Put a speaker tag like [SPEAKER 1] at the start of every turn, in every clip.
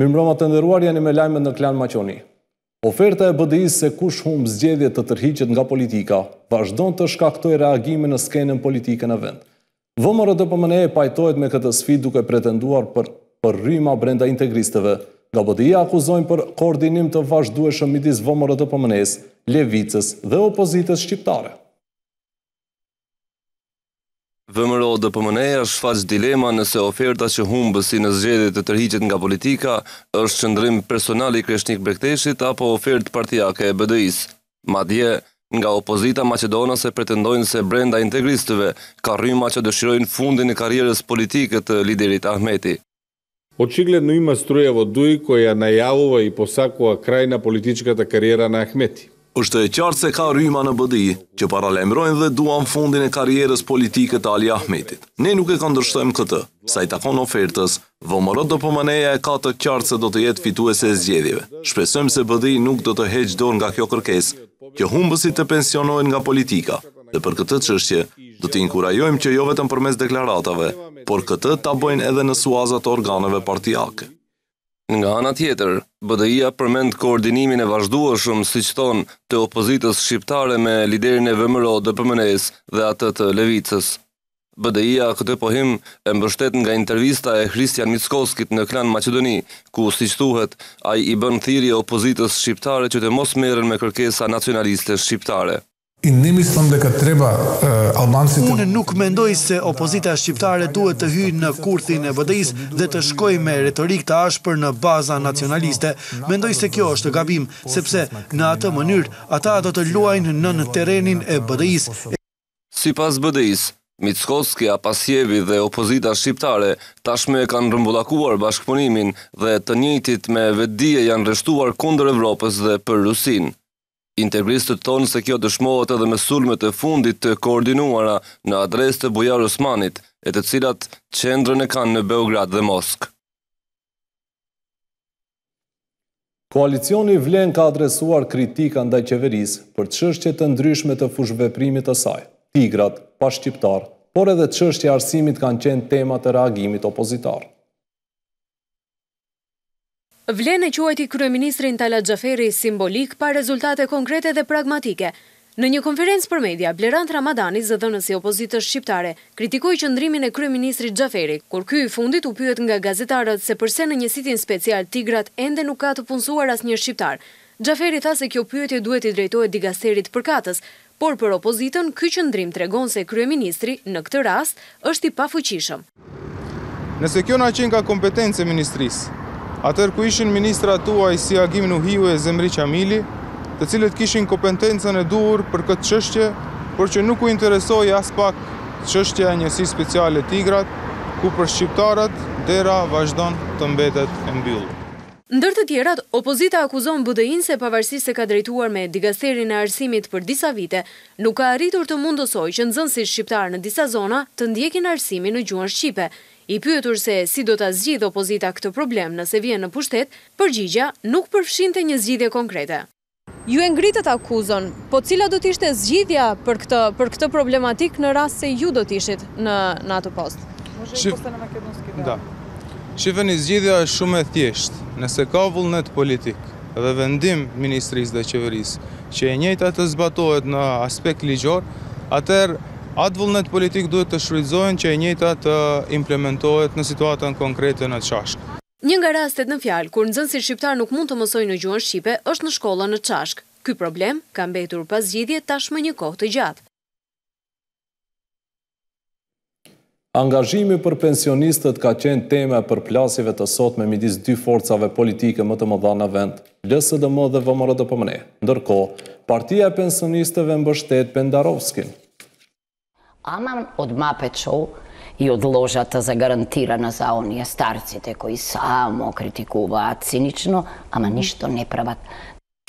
[SPEAKER 1] Mirëmbrëma të ndëruar janë i me lajme në klanë maqoni. Oferta e BDI se kush humë zgjedhjet të tërhiqet nga politika, vazhdojnë të shkaktoj reagime në skenën politike në vend. Vëmërë dhe pëmëne e pajtojt me këtë sfidë duke pretenduar për përryma brenda integristëve, nga BDI akuzojnë për koordinim të vazhdueshëm midis vëmërë dhe pëmënes, levicës dhe opozites shqiptare.
[SPEAKER 2] Vëmëro dhe pëmëneja është faqë dilema nëse oferta që humë në zgjede të tërhiqet nga politika është qëndrim personal i kreshnik bekteshit apo ofert partijake e bëdëis. Ma dje, nga opozita Macedona pretendojnë se brenda integristëve ka rrima që dëshirojnë fundin e karierës politike të liderit Ahmeti. O po në
[SPEAKER 1] ima struja vë dujë koja najavuva i posakua krajna politiqka të kariera në Ahmeti është e qartë se ka rryma në bëdi që paralemrojnë dhe duan fundin e karierës politike të Ali Ahmetit. Ne nuk e ka ndërshtojmë këtë, sa i takon ofertës, vëmërot do pëmëneja e ka të qartë se do të jetë fituese e zgjedhjeve. Shpesojmë se bëdi nuk do të heqë dorë nga kjo kërkes, kjo humbësit të pensionojnë nga politika, dhe për këtë qështje, do të inkurajojmë
[SPEAKER 2] që jo vetëm përmes deklaratave, por këtë t'a bojnë edhe në suazat organeve partijake. Nga ana tjetër, BDI-a përmend koordinimin e vazhdueshëm siç thon të opozitës shqiptare me liderin e VMRO të PMNES dhe atë të Levicës. BDI-a këtë pohim e mbështet nga intervista e Hristian Mickoskit në Klan Maqedoni, ku siç thuhet, ai i bën thirrje opozitës shqiptare që të mos merren me kërkesa nacionaliste shqiptare.
[SPEAKER 1] I nimi së tëmë dhe këtë treba Unë nuk mendoj
[SPEAKER 3] se opozita shqiptare duhet të hyjë në kurthin e vëdëis dhe të shkoj me retorik të ashpër në baza nacionaliste. Mendoj se kjo është gabim, sepse në atë mënyrë, ata do të luajnë në në terenin e vëdëis.
[SPEAKER 2] Si pas vëdëis, Mitskoski, Apasjevi dhe opozita shqiptare tashme kanë rëmbullakuar bashkëpunimin dhe të njëtit me vëdije janë rështuar kondër Evropës dhe për Rusinë. Intervistët tonë se kjo dëshmohet edhe me sulmet e fundit të koordinuara në adres të Bujar Osmanit, e të cilat qendrën e kanë në Beograd dhe Mosk.
[SPEAKER 1] Koalicioni vlen ka adresuar kritika ndaj qeveris për të shështje të ndryshme të fushveprimit të saj, tigrat, pashqiptar, por edhe të shështje arsimit kanë qenë temat e reagimit opozitar.
[SPEAKER 4] Vlen e quajti Kryeministrin Tala Gjaferi simbolik pa rezultate konkrete dhe pragmatike. Në një konferencë për media, Blerant Ramadani, zëdhënës i opozitës shqiptare, kritikoj qëndrimin e Kryeministri Gjaferi, kur kjo i fundit u pyet nga gazetarët se përse në sitin special tigrat ende nuk ka të punësuar as një shqiptar. Gjaferi tha se kjo pyetje duhet i drejtojt digasterit për katës, por për opozitën, kjo qëndrim tregon se Kryeministri, në këtë rast, është i pafuqishëm.
[SPEAKER 1] Nëse kjo në qenë ka ministrisë, Atër ku ishin ministra tuaj si Agim Nuhiu e Zemri Qamili, të cilët kishin kompetencën e duhur për këtë qështje, për që nuk u interesoj as pak qështje e njësi speciale tigrat, ku për shqiptarët dera vazhdon të mbetet
[SPEAKER 2] e mbyllë.
[SPEAKER 4] Ndër të tjerat, opozita akuzon bdi se pavarësisht se ka drejtuar me digasterin e arsimit për disa vite, nuk ka arritur të mundosoj që nëzënsi shqiptarë në disa zona të ndjekin arsimin në gjuan Shqipe, I pyetur se si do të zgjidhë opozita këtë problem nëse vjen në pushtet, përgjigja nuk përfshin të një zgjidhje konkrete. Ju e ngritët akuzon, po cila do t'ishte zgjidhja për këtë, për këtë problematik në rast se ju do t'ishtë në, në atë post? Shif...
[SPEAKER 1] Da. Shifën i zgjidhja është shumë e thjeshtë, nëse ka vullnet politikë dhe vendim Ministrisë dhe Qeverisë që e njëta të zbatohet në aspekt ligjor, atër Atë vullnet politikë duhet të shrujzojnë që e njëta të implementohet në situatën konkrete në qashkë.
[SPEAKER 4] Një nga rastet në fjalë, kur nëzënë si shqiptar nuk mund të mësoj në gjuën Shqipe, është në shkolla në qashkë. Ky problem ka mbetur pas gjithje tashmë një kohë të gjatë.
[SPEAKER 1] Angazhimi për pensionistët ka qenë teme për plasive të sot me midis dy forcave politike më të më dha në vend, lësë dë më dhe vëmërë dë pëmëne. Ndërko, partia e pensionistëve mbështet Pendarovskin
[SPEAKER 2] aman od mape qo i od za garantirana za oni starcite koji samo kritikuva cinično, ama nishto ne pravat.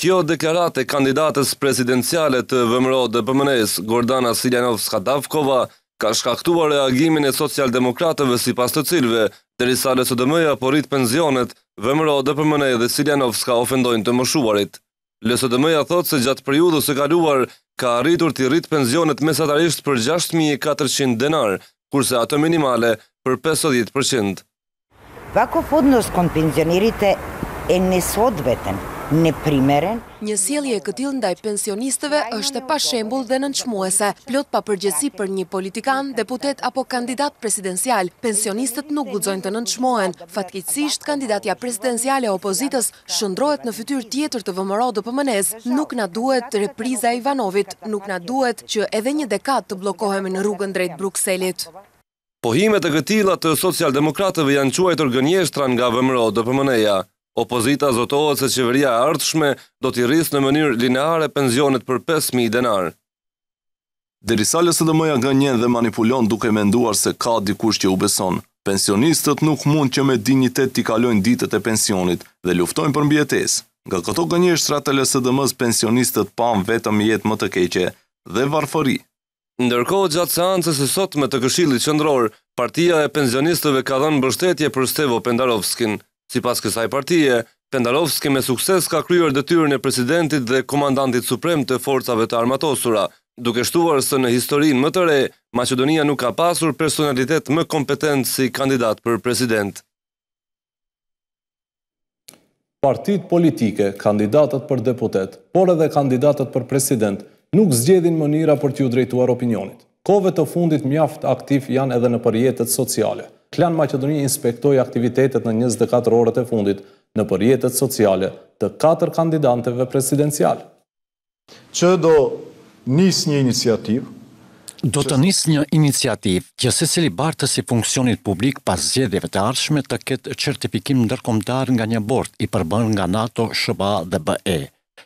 [SPEAKER 2] Kjo deklarate kandidates kandidatës presidencialet të vëmro dhe pëmënes, Gordana Siljanovska Davkova, ka shkaktuar reagimin e socialdemokratëve si pas të cilve, të risale së dëmëja porit penzionet, vëmro dhe pëmënej dhe Siljanovska ofendojnë të mëshuarit. Lësë dëmëja thotë se gjatë periudu se kaluar ka arritur të rritë penzionet mesatarisht për 6400 denar, kurse ato minimale për 50%.
[SPEAKER 1] Vako fodnës kon penzionirite e nësot vetën, në primeren.
[SPEAKER 2] Një sielje e këtil ndaj
[SPEAKER 4] pensionistëve është pa shembul dhe nënçmuese, plot pa përgjësi për një politikan, deputet apo kandidat presidencial. Pensionistët nuk gudzojnë të nënçmohen. Fatkitsisht, kandidatja presidencial e opozitës shëndrojt në fytyr tjetër të vëmëro dhe pëmënez. Nuk na duhet repriza Ivanovit, nuk na duhet që edhe një dekat të blokohemi në rrugën drejt Bruxellit.
[SPEAKER 2] Pohimet e këtila të socialdemokratëve janë quajtë organjeshtra nga vëmëro dhe pëmëneja. Opozita zotohet se qeveria ardhshme do t'i rrisë në mënyrë lineare pensionet për 5.000 denar.
[SPEAKER 1] Derisa lësë dhe mëja gënjen dhe manipulon duke me nduar se ka dikush që u beson, pensionistët nuk mund që me dignitet t'i kalojnë ditët e pensionit dhe luftojnë për mbjetes. Nga këto gënje është ratë lësë dhe mëz pensionistët
[SPEAKER 2] pan vetëm jetë më të keqe dhe varfëri. Ndërko gjatë seancës e sot me të këshillit qëndror, partia e pensionistëve ka dhenë bështetje për Stevo Pendarovskin. Si pas kësaj partije, Pendarovski me sukses ka kryer dëtyrën e presidentit dhe komandantit suprem të forcave të armatosura, duke shtuar së në historin më të re, Macedonia nuk ka pasur personalitet më kompetent si kandidat për president.
[SPEAKER 1] Partit politike, kandidatët për deputet, por edhe kandidatët për president, nuk zgjedhin mënira për t'ju drejtuar opinionit. Kove të fundit mjaft aktiv janë edhe në përjetet sociale. Klan Maqedoni inspektoi aktivitetet në 24 orët e fundit në përjetet sociale të 4 kandidanteve presidencial. Që do nisë një iniciativë,
[SPEAKER 3] Do të nisë një iniciativë që se cili bartës i funksionit publik pas zjedhjeve të arshme të ketë certifikim ndërkomtar nga një bord i përbën nga NATO, Shëba dhe BE.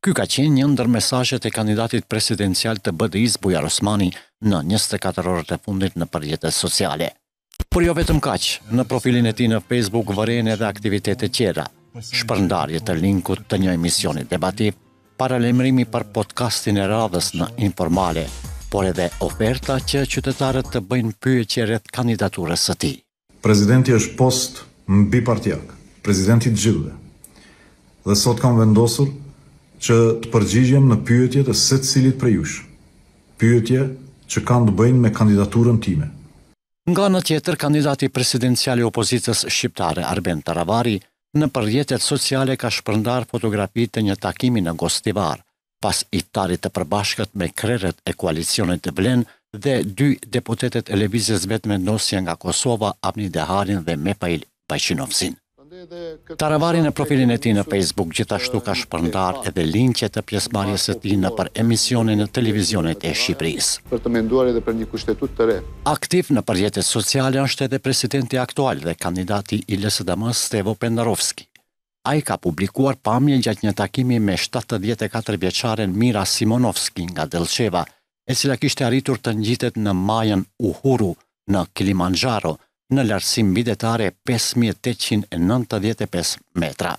[SPEAKER 3] Ky ka qenë një ndër mesajet e kandidatit presidencial të BDIs Bujar Osmani në 24 orët e fundit në përjetet sociale por jo vetëm kaq. Në profilin e tij në Facebook varen edhe aktivitete tjera. Shpërndarje të linkut të një emisioni debati, paralemrimi për podcastin e radhës në informale, por edhe oferta që qytetarët të bëjnë pyetje rreth kandidaturës së tij. Presidenti është post mbi partiak, presidenti
[SPEAKER 1] i Dhe sot kam vendosur që të përgjigjem në pyetjet e cilit për jush. Pyetje që kanë të bëjnë me kandidaturën time.
[SPEAKER 3] Nga në tjetër, kandidati presidenciali opozitës shqiptare Arben Taravari në përjetet sociale ka shpërndar fotografit të një takimi në Gostivar, pas i tari të përbashkët me kreret e koalicionet të blen dhe dy deputetet e levizjes vetë me nosja nga Kosova, Abni Deharin dhe Mepail Bajqinovsin. Taravari në profilin e ti në Facebook gjithashtu ka shpërndar edhe linqe të pjesmarjes e ti në për emisionin në televizionet e Shqipëris.
[SPEAKER 1] menduar edhe për një të re.
[SPEAKER 3] Aktiv në përjetet sociale është edhe presidenti aktual dhe kandidati i lësë dëmës Stevo Pendarovski. A i ka publikuar pamje gjatë një takimi me 74 vjeqaren Mira Simonovski nga Delceva, e cila kishte arritur të njitet në majën Uhuru në Kilimanjaro, në lartësim bidetare 5.895 metra.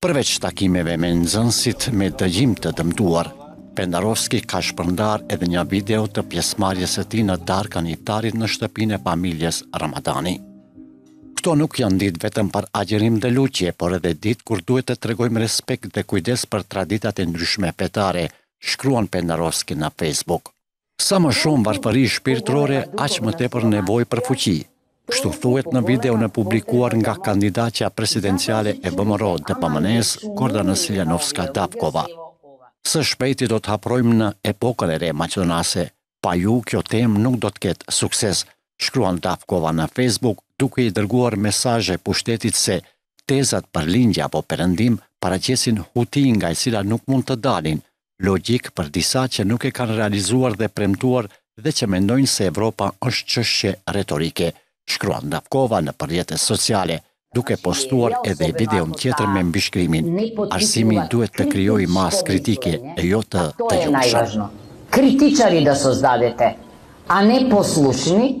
[SPEAKER 3] Përveç takimeve me nëzënsit me dëgjim të dëmtuar, Pendarovski ka shpërndar edhe një video të pjesmarjes e ti në darka një tarit në shtëpin e familjes Ramadani. Këto nuk janë ditë vetëm për agjerim dhe luqje, por edhe ditë kur duhet të tregojmë respekt dhe kujdes për traditat e ndryshme petare, shkruan Pendarovski në Facebook. Sa më shumë varfëri shpirtrore, aqë më tepër nevoj për fuqi, Kështu thuet në video në publikuar nga kandidatja presidenciale e bëmëro dhe pëmënes, Korda Nësilja Dapkova. Së shpejti do të haprojmë në epokën e re maqedonase, pa ju kjo tem nuk do të ketë sukses, shkruan Dapkova në Facebook duke i dërguar mesajë pushtetit se tezat për lindja po përëndim para qesin huti nga i sila nuk mund të dalin, logik për disa që nuk e kanë realizuar dhe premtuar dhe që mendojnë se Evropa është qështë që retorike shkruan Davkova në përjetës sociale, duke postuar edhe videon tjetër me mbishkrimin. Arsimi duhet të kryoj mas kritike e jo të
[SPEAKER 1] të gjumëshë. Kritiqari dhe sozdadete, a ne poslushni,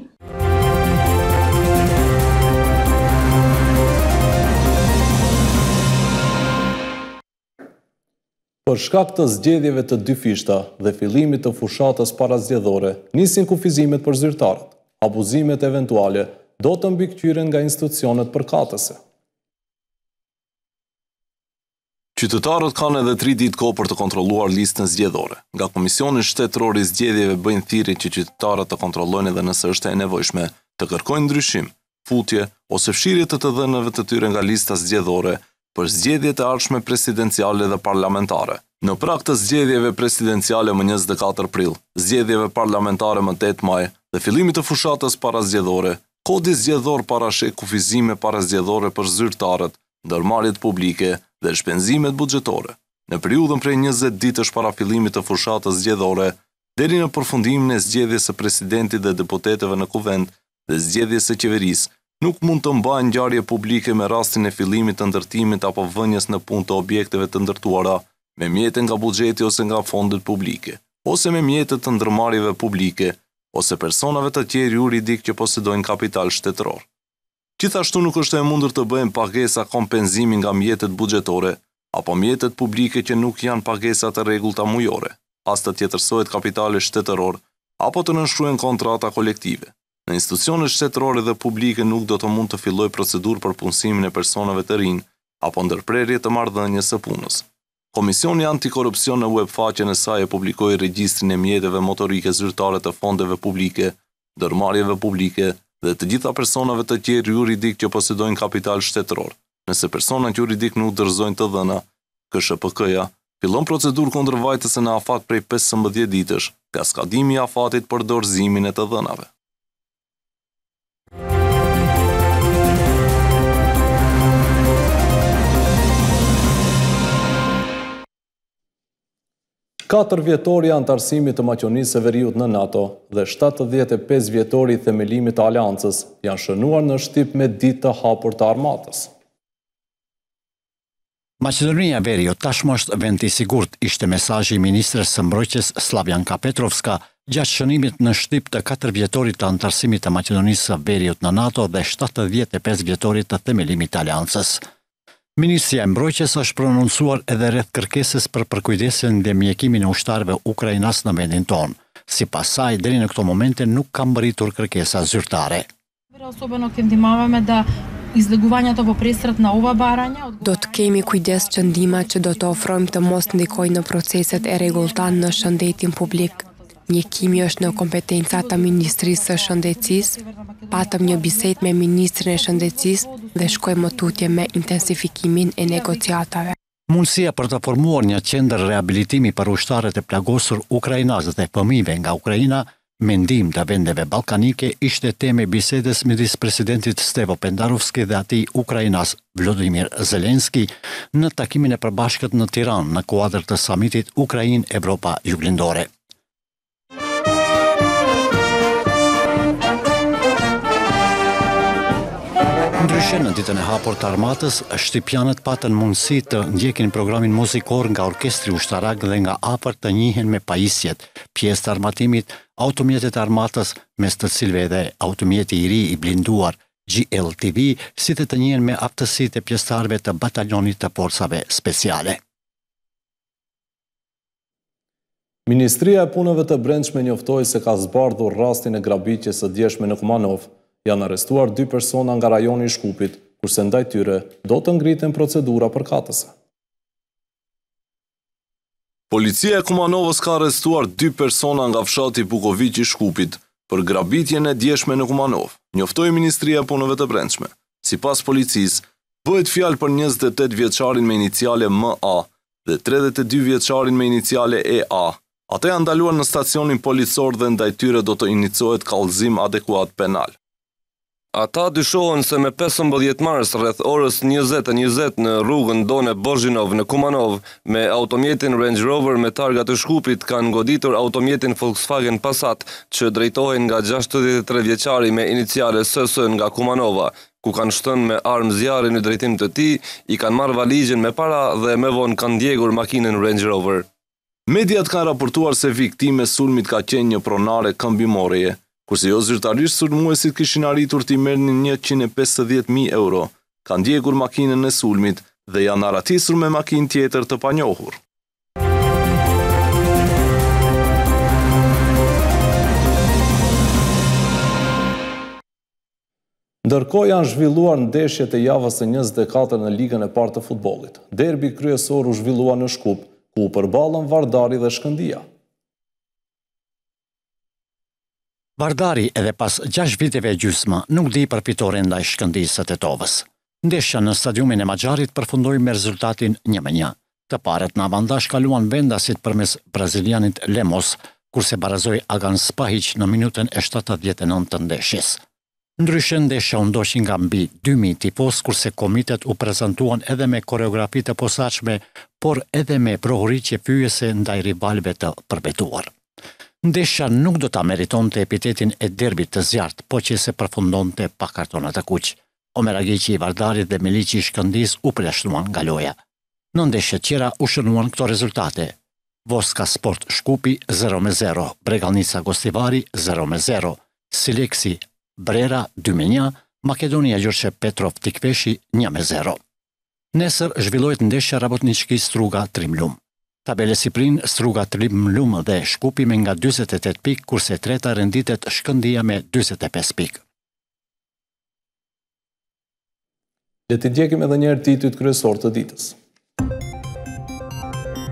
[SPEAKER 1] Për shkak të zgjedhjeve të dy fishta dhe fillimit të fushatës para zgjedhore, nisin kufizimet për zyrtarët abuzimet eventuale do të mbikëtyren nga institucionet përkatëse. Qytetarët kanë edhe 3 ditë ko për të kontroluar listën zgjedhore. Nga Komisionin Shtetërori Zgjedhjeve bëjnë thiri që qytetarët të kontrollojnë edhe nëse është e nevojshme të kërkojnë ndryshim, futje ose fshirje të të dhënave të tyre nga lista zgjedhore për zgjedhjet e ardhshme presidenciale dhe parlamentare. Në prak të zgjedhjeve presidenciale më 24 prill, zgjedhjeve parlamentare më 8 maj dhe fillimit të fushatës para zgjedhore, kodi zgjedhor para shek kufizime para zgjedhore për zyrtarët, ndërmarjet publike dhe shpenzimet bugjetore. Në periudhën prej 20 ditësh para fillimit të fushatës zgjedhore, deri në përfundimin e zgjedhjes së presidentit dhe deputeteve në kuvend dhe zgjedhjes së qeverisë, nuk mund të mbahen ngjarje publike me rastin e fillimit të ndërtimit apo vënjes në punë të objekteve të ndërtuara me mjete nga buxheti ose nga fondet publike, ose me mjete të ndërmarrjeve publike, ose personave të tjerë juridik që posedojnë kapital shtetëror. Gjithashtu nuk është e mundur të bëjmë pagesa kompenzimi nga mjetet bugjetore apo mjetet publike që nuk janë pagesa të rregullta mujore, as të tjetërsohet kapitale shtetëror apo të nënshkruajnë kontrata kolektive. Në institucionet shtetërore dhe publike nuk do të mund të filloj procedur për punësimin e personave të rinë apo ndërprerje të marrëdhënies së punës. Komisioni Antikorupcion në web faqen e saj e publikoi regjistrin e mjeteve motorike zyrtare të fondeve publike, dërmarjeve publike dhe të gjitha personave të tjerë juridik që posedojnë kapital shtetëror. Nëse personat juridik nuk dërzojnë të dhëna, KSHPK-ja fillon procedurë kundër e në afat prej 15 ditësh, ka skadimi afatit për dorëzimin e të dhënave. 4 vjetori antarësimit të maqionisë e veriut në NATO dhe 75 vjetori i themelimit të aliancës janë shënuar në shtip me ditë të hapur të armatës.
[SPEAKER 3] Macedonia Verio jo tashmë është vend i sigurt, ishte mesazhi i ministres së mbrojtjes Slavjan Kapetrovska gjatë shënimit në shtip të 4 vjetorit të antarësimit të Maqedonisë së Veriut në NATO dhe 75 vjetorit të themelimit të aliancës. Ministria e Mbrojtjes është prononcuar edhe rreth kërkesës për përkujdesjen dhe mjekimin e ushtarëve ukrainas në vendin tonë. Si pasaj, deri në këto momente nuk kam bëritur kërkesa zyrtare.
[SPEAKER 4] Do të kemi kujdes që ndima që do të ofrojmë të mos ndikoj në proceset e regulltan në shëndetin publik. Një kimi është në kompetenca të Ministrisë së Shëndecis, patëm një biset me Ministrinë e Shëndecis dhe shkoj më tutje me intensifikimin e negociatave.
[SPEAKER 3] Mundësia për të formuar një qender rehabilitimi për ushtarët e plagosur Ukrajinazët e pëmive nga Ukrajina, mendim të vendeve balkanike, ishte teme bisedes me disë presidentit Stevo Pendarovski dhe ati Ukrajinaz Vlodimir Zelenski në takimin e përbashkët në Tiran në kuadrë të samitit Ukrajin-Evropa-Juglindore. ndryshe në ditën e hapur të armatës, shtipianët patën mundësi të ndjekin programin muzikor nga orkestri ushtarak dhe nga apër të njihen me pajisjet, pjesë të armatimit, automjetet armatës, mes të cilve dhe automjeti i ri i blinduar, GLTV, si të të njihen me aftësit e pjesëtarve të batalionit të forcave speciale.
[SPEAKER 1] Ministria e punëve të brendshme njoftoj se ka zbardhur rastin e grabitjes e djeshme në Kumanovë janë arrestuar dy persona nga rajoni i shkupit, kurse ndaj tyre do të ngritin procedura për katëse. Policia e Kumanovës ka arrestuar dy persona nga fshati Bukovic i Shkupit për grabitjen e djeshme në Kumanov, njoftoj Ministria Punëve të Brendshme. Si pas policis, bëhet fjalë për 28 vjeqarin me iniciale M.A. dhe 32 vjeqarin me iniciale E.A.
[SPEAKER 2] Ate janë ndaluar në stacionin policor dhe ndajtyre do të inicohet kalzim adekuat penal. Ata dyshohen se me 15 mars rreth orës 20.20 në rrugën Donë Bozhinov në Kumanov me automjetin Range Rover me targa të shkupit kanë goditur automjetin Volkswagen Passat që drejtohen nga 63 vjeqari me iniciale sësën nga Kumanova ku kanë shtën me armë zjarën në drejtim të ti, i kanë marë valijin me para dhe me vonë kanë djegur makinen Range Rover. Mediat kanë raportuar se viktime sulmit ka qenë një pronare këmbimoreje kurse jo zyrtarisht
[SPEAKER 1] sulmuesit kishin arritur t'i merë një 150.000 euro, kanë ndjekur makinën në sulmit dhe janë aratisur me makinë tjetër të panjohur. Ndërko janë zhvilluar në deshjet e javës e 24 në ligën e partë të futbolit. Derbi kryesor u zhvilluar në shkup, ku përbalën vardari dhe shkëndia.
[SPEAKER 3] Vardari edhe pas 6 viteve gjysma nuk di përpitore nda i shkëndisët e tovës. Ndeshja në stadiumin e Magjarit përfundoj me rezultatin një me një. Të paret në avandash kaluan vendasit përmes brazilianit Lemos, kurse barazoj Agan Spahic në minuten e 79 të ndeshjes. Ndryshën ndeshja ndoshin nga mbi 2.000 tifos, kurse komitet u prezentuan edhe me koreografi të posaqme, por edhe me prohuri që fyjese ndaj rivalve të përbetuar. Ndesha nuk do të ameriton të epitetin e derbit të zjartë, po që se përfundon të pa kartona të kuqë. Omer Agici i Vardarit dhe Melici i Shkëndis u përjashtuan nga loja. Në ndeshe tjera u shënuan këto rezultate. Voska Sport Shkupi 0-0, Bregalnica Gostivari 0-0, Sileksi Brera 2-1, Makedonia Gjurqe Petrov Tikveshi 1-0. Nesër zhvillojt ndeshe rabotnički Struga trimlum. Tabele Siprin, Struga Trim Lumë dhe Shkupi me nga 28 pik, kurse treta rënditet shkëndia me 25 pik.
[SPEAKER 1] Dhe të edhe njerë titit kryesor kryesor të ditës.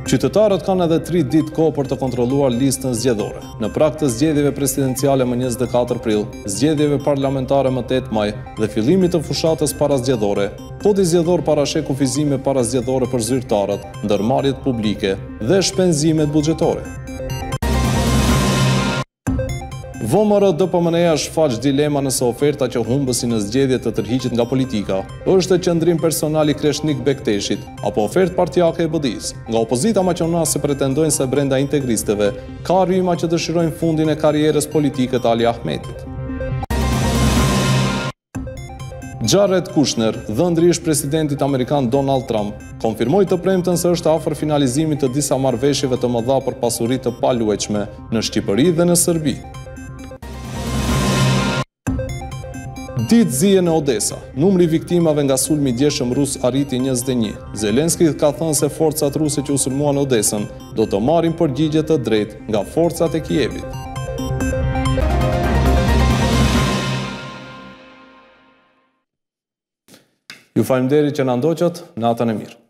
[SPEAKER 1] Qytetarët kanë edhe 3 ditë kohë për të kontrolluar listën zgjedhore. Në prak të zgjedhjeve presidenciale më 24 prill, zgjedhjeve parlamentare më 8 maj dhe fillimit të fushatës para zgjedhore, po të para sheku fizime para zgjedhore për zyrtarët, ndërmarjet publike dhe shpenzimet budgetore. Vomërë dhe për po mëneja dilema nëse oferta që humbësi në zgjedhjet të tërhiqit nga politika, është të qëndrim personali kreshnik bekteshit, apo ofert partijake e bëdis. Nga opozita ma që nëse pretendojnë se brenda integristeve, ka rrima që dëshirojnë fundin e karierës politike të Ali Ahmetit. Gjarret Kushner, dhëndrish presidentit Amerikan Donald Trump, konfirmoj të premten se është afer finalizimit të disa marveshjeve të mëdha për pasurit të palueqme në Shqipëri dhe në Sërbi. Ditë zije në Odesa, numri viktimave nga sulmi djeshëm rus arriti 21. Zelenski ka thënë se forcat ruse që usulmuan Odesën do të marim përgjigje të drejt nga forcat e Kievit. Ju falimderi që në ndoqët, natën e mirë.